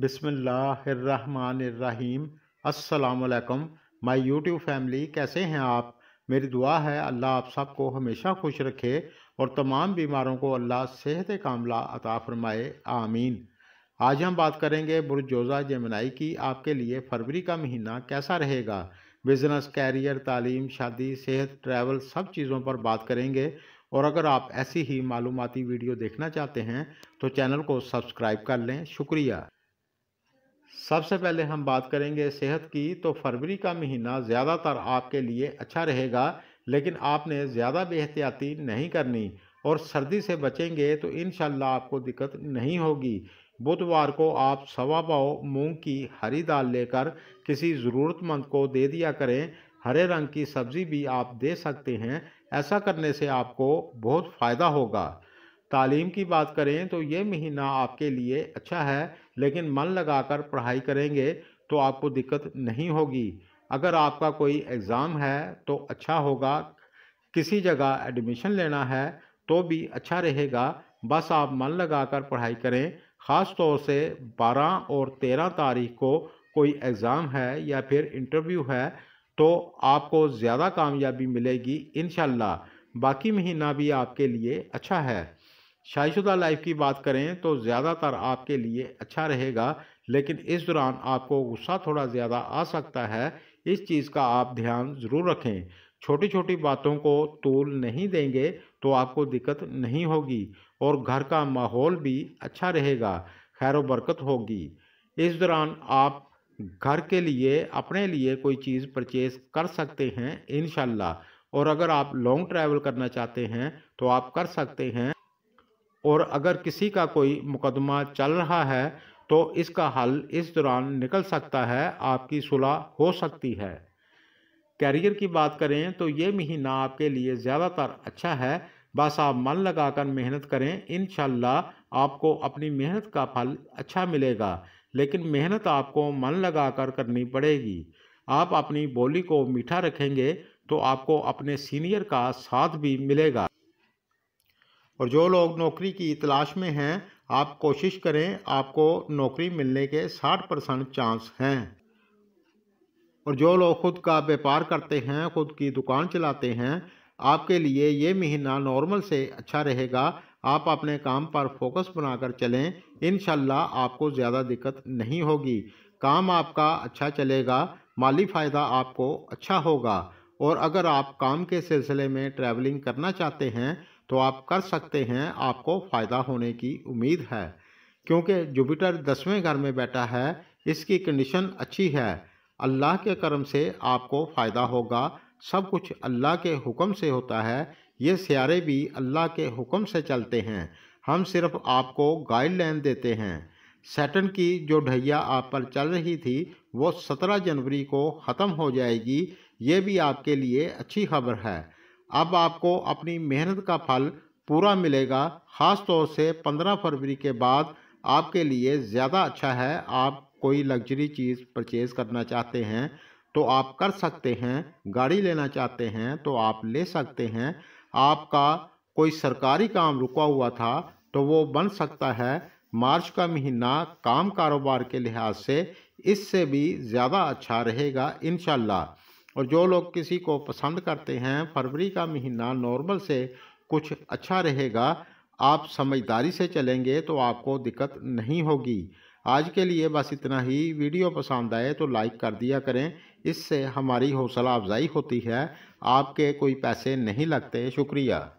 बिसमीम असलकम my YouTube family कैसे हैं आप मेरी दुआ है अल्लाह आप सबको हमेशा खुश रखे और तमाम बीमारों को अल्लाह सेहत कामला अता फरमाए आमीन आज हम बात करेंगे बुरजोज़ा जमनाई की आपके लिए फरवरी का महीना कैसा रहेगा बिज़नेस कैरियर तालीम शादी सेहत ट्रैवल सब चीज़ों पर बात करेंगे और अगर आप ऐसी ही मालूमती वीडियो देखना चाहते हैं तो चैनल को सब्सक्राइब कर लें शुक्रिया सबसे पहले हम बात करेंगे सेहत की तो फरवरी का महीना ज़्यादातर आपके लिए अच्छा रहेगा लेकिन आपने ज़्यादा बेहतियाती नहीं करनी और सर्दी से बचेंगे तो इन आपको दिक्कत नहीं होगी बुधवार को आप सवा पाओ मूँग की हरी दाल लेकर किसी ज़रूरतमंद को दे दिया करें हरे रंग की सब्ज़ी भी आप दे सकते हैं ऐसा करने से आपको बहुत फ़ायदा होगा तालीम की बात करें तो ये महीना आपके लिए अच्छा है लेकिन मन लगाकर पढ़ाई करेंगे तो आपको दिक्कत नहीं होगी अगर आपका कोई एग्ज़ाम है तो अच्छा होगा किसी जगह एडमिशन लेना है तो भी अच्छा रहेगा बस आप मन लगाकर पढ़ाई करें ख़ास तौर से 12 और 13 तारीख को कोई एग्ज़ाम है या फिर इंटरव्यू है तो आपको ज़्यादा कामयाबी मिलेगी इन बाकी महीना भी आपके लिए अच्छा है शाइशुदा लाइफ की बात करें तो ज़्यादातर आपके लिए अच्छा रहेगा लेकिन इस दौरान आपको गुस्सा थोड़ा ज़्यादा आ सकता है इस चीज़ का आप ध्यान ज़रूर रखें छोटी छोटी बातों को तूल नहीं देंगे तो आपको दिक्कत नहीं होगी और घर का माहौल भी अच्छा रहेगा खैर बरकत होगी इस दौरान आप घर के लिए अपने लिए कोई चीज़ परचेज कर सकते हैं इन और अगर आप लॉन्ग ट्रैवल करना चाहते हैं तो आप कर सकते हैं और अगर किसी का कोई मुकदमा चल रहा है तो इसका हल इस दौरान निकल सकता है आपकी सुलह हो सकती है कैरियर की बात करें तो ये महीना आपके लिए ज़्यादातर अच्छा है बस आप मन लगाकर मेहनत करें इन आपको अपनी मेहनत का फल अच्छा मिलेगा लेकिन मेहनत आपको मन लगाकर करनी पड़ेगी आप अपनी बोली को मीठा रखेंगे तो आपको अपने सीनियर का साथ भी मिलेगा और जो लोग नौकरी की तलाश में हैं आप कोशिश करें आपको नौकरी मिलने के साठ परसेंट चांस हैं और जो लोग ख़ुद का व्यापार करते हैं ख़ुद की दुकान चलाते हैं आपके लिए ये महीना नॉर्मल से अच्छा रहेगा आप अपने काम पर फोकस बनाकर चलें इन आपको ज़्यादा दिक्कत नहीं होगी काम आपका अच्छा चलेगा माली फ़ायदा आपको अच्छा होगा और अगर आप काम के सिलसिले में ट्रैवलिंग करना चाहते हैं तो आप कर सकते हैं आपको फ़ायदा होने की उम्मीद है क्योंकि जुपिटर दसवें घर में बैठा है इसकी कंडीशन अच्छी है अल्लाह के करम से आपको फ़ायदा होगा सब कुछ अल्लाह के हुक्म से होता है ये सियारे भी अल्लाह के हुक्म से चलते हैं हम सिर्फ आपको गाइडलाइन देते हैं सैटन की जो ढैया आप पर चल रही थी वो सत्रह जनवरी को ख़त्म हो जाएगी ये भी आपके लिए अच्छी खबर है अब आपको अपनी मेहनत का फल पूरा मिलेगा ख़ास तौर से 15 फरवरी के बाद आपके लिए ज़्यादा अच्छा है आप कोई लग्जरी चीज़ परचेज़ करना चाहते हैं तो आप कर सकते हैं गाड़ी लेना चाहते हैं तो आप ले सकते हैं आपका कोई सरकारी काम रुका हुआ था तो वो बन सकता है मार्च का महीना काम कारोबार के लिहाज से इससे भी ज़्यादा अच्छा रहेगा इन और जो लोग किसी को पसंद करते हैं फरवरी का महीना नॉर्मल से कुछ अच्छा रहेगा आप समझदारी से चलेंगे तो आपको दिक्कत नहीं होगी आज के लिए बस इतना ही वीडियो पसंद आए तो लाइक कर दिया करें इससे हमारी हौसला अफजाई होती है आपके कोई पैसे नहीं लगते शुक्रिया